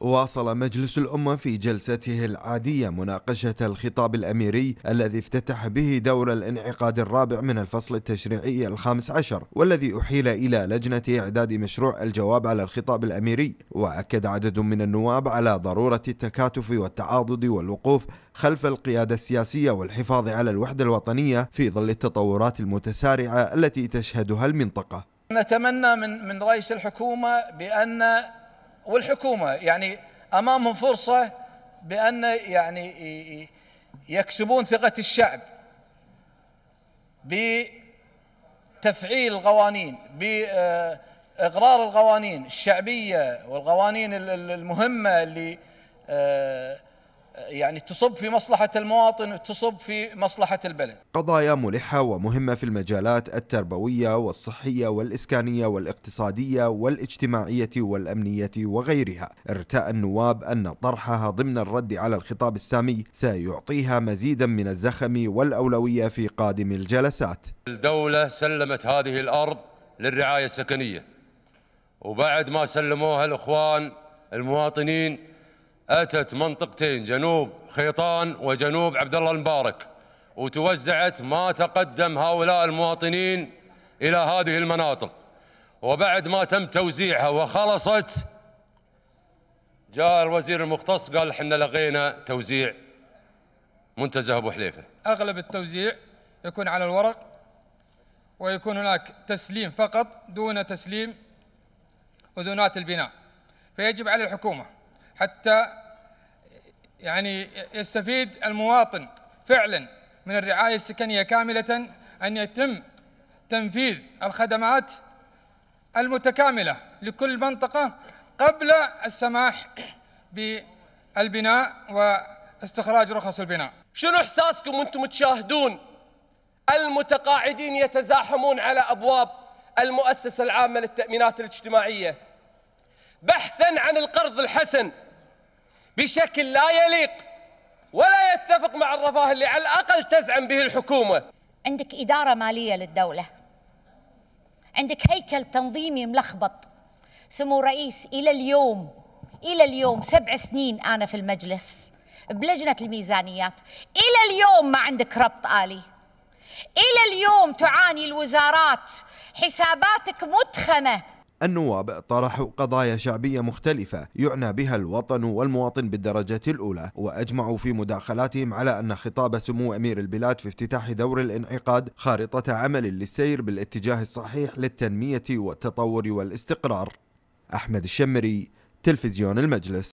واصل مجلس الأمة في جلسته العادية مناقشة الخطاب الأميري الذي افتتح به دور الانعقاد الرابع من الفصل التشريعي الخامس عشر والذي أحيل إلى لجنة إعداد مشروع الجواب على الخطاب الأميري وأكد عدد من النواب على ضرورة التكاتف والتعاضد والوقوف خلف القيادة السياسية والحفاظ على الوحدة الوطنية في ظل التطورات المتسارعة التي تشهدها المنطقة نتمنى من من رئيس الحكومة بأن والحكومة يعني أمامهم فرصة بأن يعني يكسبون ثقة الشعب بتفعيل القوانين بإقرار القوانين الشعبية والقوانين المهمة اللي آه، يعني تصب في مصلحة المواطن وتصب في مصلحة البلد قضايا ملحة ومهمة في المجالات التربوية والصحية والإسكانية والاقتصادية والاجتماعية والأمنية وغيرها ارتأى النواب أن طرحها ضمن الرد على الخطاب السامي سيعطيها مزيدا من الزخم والأولوية في قادم الجلسات الدولة سلمت هذه الأرض للرعاية السكنية وبعد ما سلموها الإخوان المواطنين أتت منطقتين جنوب خيطان وجنوب عبد الله المبارك وتوزعت ما تقدم هؤلاء المواطنين إلى هذه المناطق وبعد ما تم توزيعها وخلصت جاء الوزير المختص قال احنا لغينا توزيع منتزه ابو حليفه اغلب التوزيع يكون على الورق ويكون هناك تسليم فقط دون تسليم اذونات البناء فيجب على الحكومه حتى يعني يستفيد المواطن فعلا من الرعاية السكنية كاملة أن يتم تنفيذ الخدمات المتكاملة لكل منطقة قبل السماح بالبناء واستخراج رخص البناء شنو إحساسكم وأنتم تشاهدون المتقاعدين يتزاحمون على أبواب المؤسسة العامة للتأمينات الاجتماعية بحثا عن القرض الحسن بشكل لا يليق ولا يتفق مع الرفاه اللي على الأقل تزعم به الحكومة عندك إدارة مالية للدولة عندك هيكل تنظيمي ملخبط سمو رئيس إلى اليوم إلى اليوم سبع سنين أنا في المجلس بلجنة الميزانيات إلى اليوم ما عندك ربط آلي إلى اليوم تعاني الوزارات حساباتك متخمة النواب طرحوا قضايا شعبية مختلفة يعنى بها الوطن والمواطن بالدرجة الأولى وأجمعوا في مداخلاتهم على أن خطاب سمو أمير البلاد في افتتاح دور الانعقاد خارطة عمل للسير بالاتجاه الصحيح للتنمية والتطور والاستقرار أحمد الشمري تلفزيون المجلس